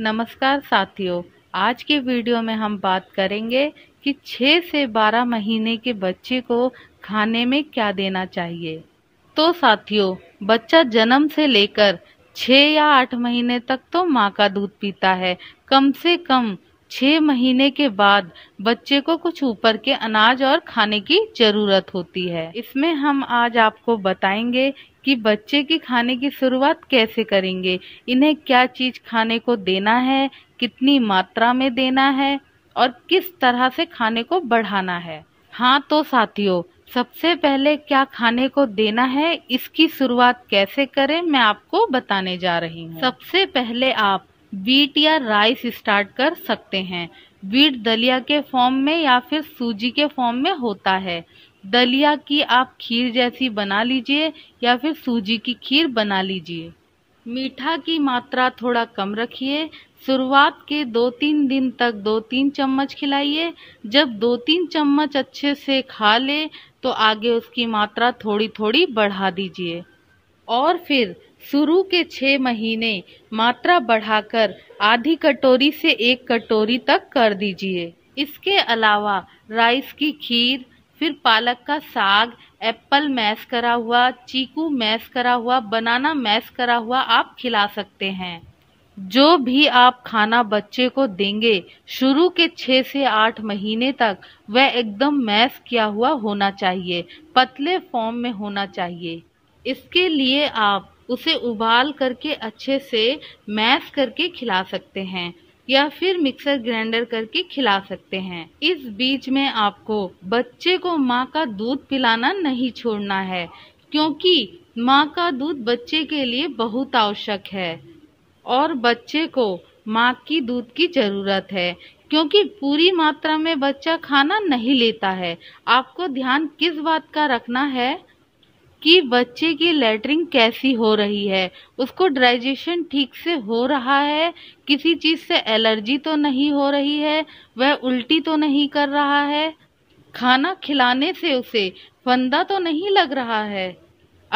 नमस्कार साथियों आज के वीडियो में हम बात करेंगे कि 6 से 12 महीने के बच्चे को खाने में क्या देना चाहिए तो साथियों बच्चा जन्म से लेकर 6 या 8 महीने तक तो माँ का दूध पीता है कम से कम छः महीने के बाद बच्चे को कुछ ऊपर के अनाज और खाने की जरूरत होती है इसमें हम आज आपको बताएंगे कि बच्चे की खाने की शुरुआत कैसे करेंगे इन्हें क्या चीज खाने को देना है कितनी मात्रा में देना है और किस तरह से खाने को बढ़ाना है हाँ तो साथियों सबसे पहले क्या खाने को देना है इसकी शुरुआत कैसे करें मैं आपको बताने जा रही हूँ सबसे पहले आप वीट या राइस स्टार्ट कर सकते हैं वीट दलिया के फॉर्म में या फिर सूजी के फॉर्म में होता है दलिया की आप खीर जैसी बना लीजिए या फिर सूजी की खीर बना लीजिए मीठा की मात्रा थोड़ा कम रखिए शुरुआत के दो तीन दिन तक दो तीन चम्मच खिलाइए जब दो तीन चम्मच अच्छे से खा ले तो आगे उसकी मात्रा थोड़ी थोड़ी बढ़ा दीजिए और फिर शुरू के छः महीने मात्रा बढ़ाकर आधी कटोरी से एक कटोरी तक कर दीजिए इसके अलावा राइस की खीर फिर पालक का साग एप्पल मैश करा हुआ चीकू मैश करा हुआ बनाना मैश करा हुआ आप खिला सकते हैं जो भी आप खाना बच्चे को देंगे शुरू के छः से आठ महीने तक वह एकदम मैश किया हुआ होना चाहिए पतले फॉर्म में होना चाहिए इसके लिए आप उसे उबाल करके अच्छे से मैश करके खिला सकते हैं या फिर मिक्सर ग्राइंडर करके खिला सकते हैं इस बीच में आपको बच्चे को माँ का दूध पिलाना नहीं छोड़ना है क्योंकि माँ का दूध बच्चे के लिए बहुत आवश्यक है और बच्चे को माँ की दूध की जरूरत है क्योंकि पूरी मात्रा में बच्चा खाना नहीं लेता है आपको ध्यान किस बात का रखना है कि बच्चे की लेटरिंग कैसी हो रही है उसको डाइजेशन ठीक से हो रहा है किसी चीज़ से एलर्जी तो नहीं हो रही है वह उल्टी तो नहीं कर रहा है खाना खिलाने से उसे फंदा तो नहीं लग रहा है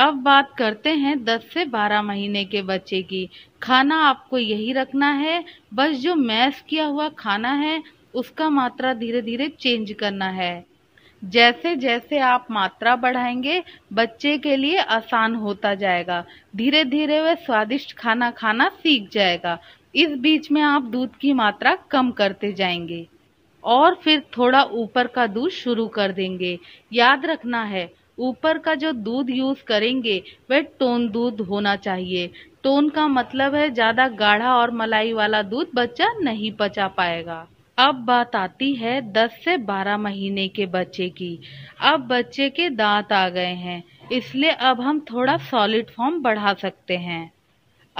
अब बात करते हैं 10 से 12 महीने के बच्चे की खाना आपको यही रखना है बस जो मैश किया हुआ खाना है उसका मात्रा धीरे धीरे चेंज करना है जैसे जैसे आप मात्रा बढ़ाएंगे बच्चे के लिए आसान होता जाएगा धीरे धीरे वह स्वादिष्ट खाना खाना सीख जाएगा इस बीच में आप दूध की मात्रा कम करते जाएंगे और फिर थोड़ा ऊपर का दूध शुरू कर देंगे याद रखना है ऊपर का जो दूध यूज करेंगे वह टोन दूध होना चाहिए टोन का मतलब है ज्यादा गाढ़ा और मलाई वाला दूध बच्चा नहीं पचा पाएगा अब बात आती है 10 से 12 महीने के बच्चे की अब बच्चे के दांत आ गए हैं इसलिए अब हम थोड़ा सॉलिड फॉर्म बढ़ा सकते हैं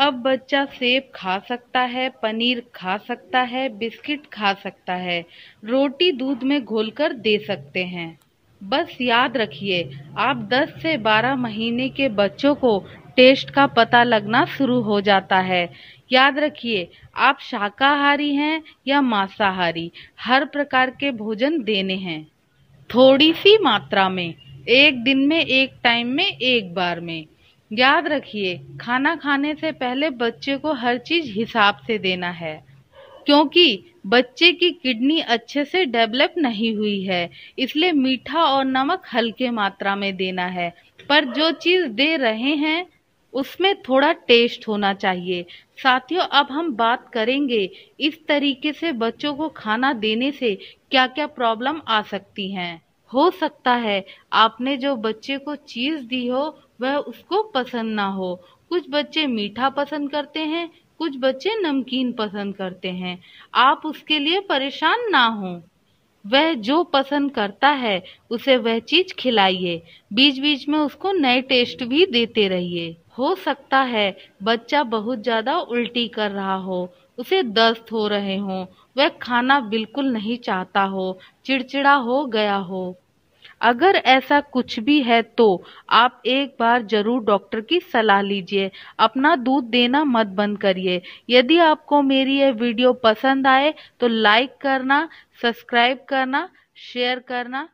अब बच्चा सेब खा सकता है पनीर खा सकता है बिस्किट खा सकता है रोटी दूध में घोलकर दे सकते हैं बस याद रखिए आप 10 से 12 महीने के बच्चों को टेस्ट का पता लगना शुरू हो जाता है याद रखिए आप शाकाहारी हैं या मांसाहारी हर प्रकार के भोजन देने हैं थोड़ी सी मात्रा में एक दिन में एक टाइम में एक बार में याद रखिए खाना खाने से पहले बच्चे को हर चीज हिसाब से देना है क्योंकि बच्चे की किडनी अच्छे से डेवलप नहीं हुई है इसलिए मीठा और नमक हल्के मात्रा में देना है पर जो चीज दे रहे हैं उसमें थोड़ा टेस्ट होना चाहिए साथियों अब हम बात करेंगे इस तरीके से बच्चों को खाना देने से क्या क्या प्रॉब्लम आ सकती हैं हो सकता है आपने जो बच्चे को चीज़ दी हो वह उसको पसंद ना हो कुछ बच्चे मीठा पसंद करते हैं कुछ बच्चे नमकीन पसंद करते हैं आप उसके लिए परेशान ना हों वह जो पसंद करता है उसे वह चीज खिलाइए बीच बीच में उसको नए टेस्ट भी देते रहिए हो सकता है बच्चा बहुत ज्यादा उल्टी कर रहा हो उसे दस्त हो रहे हो वह खाना बिल्कुल नहीं चाहता हो चिड़चिड़ा हो गया हो अगर ऐसा कुछ भी है तो आप एक बार जरूर डॉक्टर की सलाह लीजिए अपना दूध देना मत बंद करिए यदि आपको मेरी यह वीडियो पसंद आए तो लाइक करना सब्सक्राइब करना शेयर करना